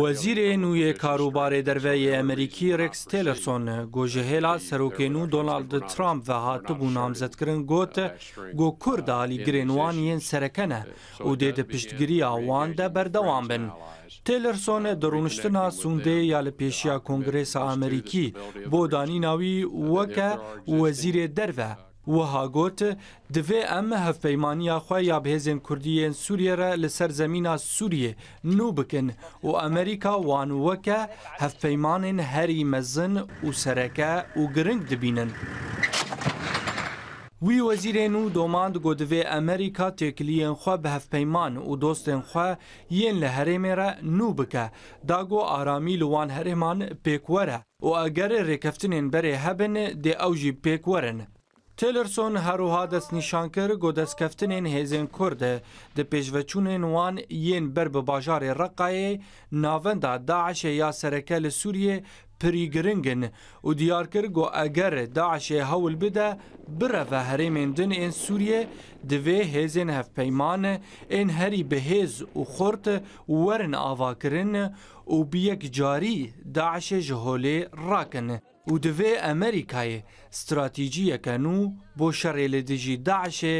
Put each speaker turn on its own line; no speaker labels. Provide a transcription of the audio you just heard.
وەزیرێ نوێ کاروبارێ دەرەیە ئەمریکی ڕێکس تێلەرسۆن گۆژەهێلا سەرۆکێن و دۆنالد ترامپ بە هاتبوو نامزدکردن گوتە گۆ کورددالی گرێنوان یەن سەرەکەنە و دێتە پشتگیری ئاواندە بەردەوام بن. تێلەرسۆنە دەڕونشتنا سوندێ یا لە پێشیا کۆنگرێسا ئەمریکی بۆ دانی ناوی وەکە وەزیرێ دەرەوە وها گوت دوی ام هفپیمانی خو یا بهزن کوردیین سوریه را لسر زمینا سوریه نو بکن و امریکا وان وکه هفپیمان هری مزن و سرکه و گرنگ دبینن وی وزیرین و دوماند گودوی امریکا تکلین خو به هفپیمان و دوستن خو یین له هریم را نو بکه داگو آرامی لوان هریمان پیکوره و اگر رکفتنین بره هبن دی اوجی پیکورن تیلرسون هەروها دەست نیشانکر گۆدەستکەفتنên hêzên Kurdê e. di pêşveçûnên wan yên ber bi bajarê Reqayê navenda daişê ya sereke li Sûriyê pirî giringin û diyarkir got eger daişê hewl bide bireve herêmên din ên Sûriyê divê hêzên hevpeyman e. ên herî bihêz û xurt werin avakirin û biyek carî daişê ji holê rakin. û divê Amerîkayê stratîjiyeke nû bô șerê li dijî Daișê